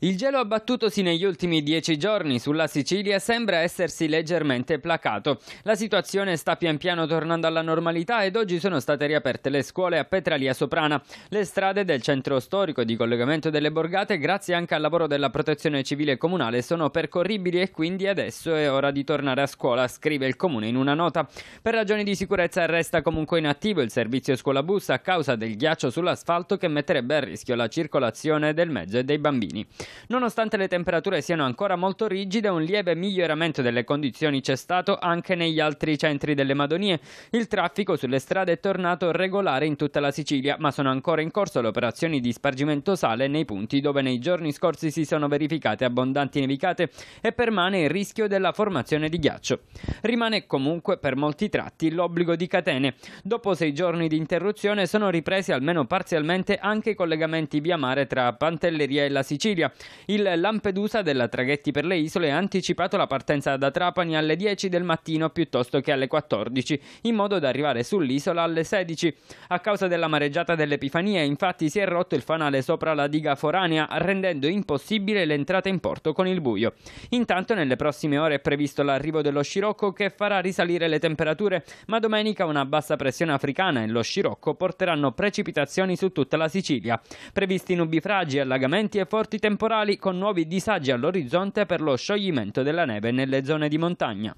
Il gelo abbattutosi negli ultimi dieci giorni sulla Sicilia sembra essersi leggermente placato. La situazione sta pian piano tornando alla normalità ed oggi sono state riaperte le scuole a Petralia Soprana, le strade del centro storico di collegamento delle borgate grazie anche al lavoro della protezione civile comunale sono percorribili e quindi adesso è ora di tornare a scuola, scrive il comune in una nota. Per ragioni di sicurezza resta comunque inattivo il servizio scuola bus a causa del ghiaccio sull'asfalto che metterebbe a rischio la circolazione del mezzo e dei bambini. Nonostante le temperature siano ancora molto rigide, un lieve miglioramento delle condizioni c'è stato anche negli altri centri delle Madonie. Il traffico sulle strade è tornato regolare in tutta la Sicilia, ma sono ancora in corso le operazioni di spargimento sale nei punti dove nei giorni scorsi si sono verificate abbondanti nevicate e permane il rischio della formazione di ghiaccio. Rimane comunque per molti tratti l'obbligo di catene. Dopo sei giorni di interruzione sono ripresi almeno parzialmente anche i collegamenti via mare tra Pantelleria e la Sicilia. Il Lampedusa della Traghetti per le Isole ha anticipato la partenza da Trapani alle 10 del mattino piuttosto che alle 14, in modo da arrivare sull'isola alle 16. A causa della mareggiata dell'Epifania, infatti, si è rotto il fanale sopra la diga foranea, rendendo impossibile l'entrata in porto con il buio. Intanto, nelle prossime ore è previsto l'arrivo dello scirocco che farà risalire le temperature, ma domenica una bassa pressione africana e lo scirocco porteranno precipitazioni su tutta la Sicilia. Previsti nubifragi, allagamenti e forti temporali temporali con nuovi disagi all'orizzonte per lo scioglimento della neve nelle zone di montagna.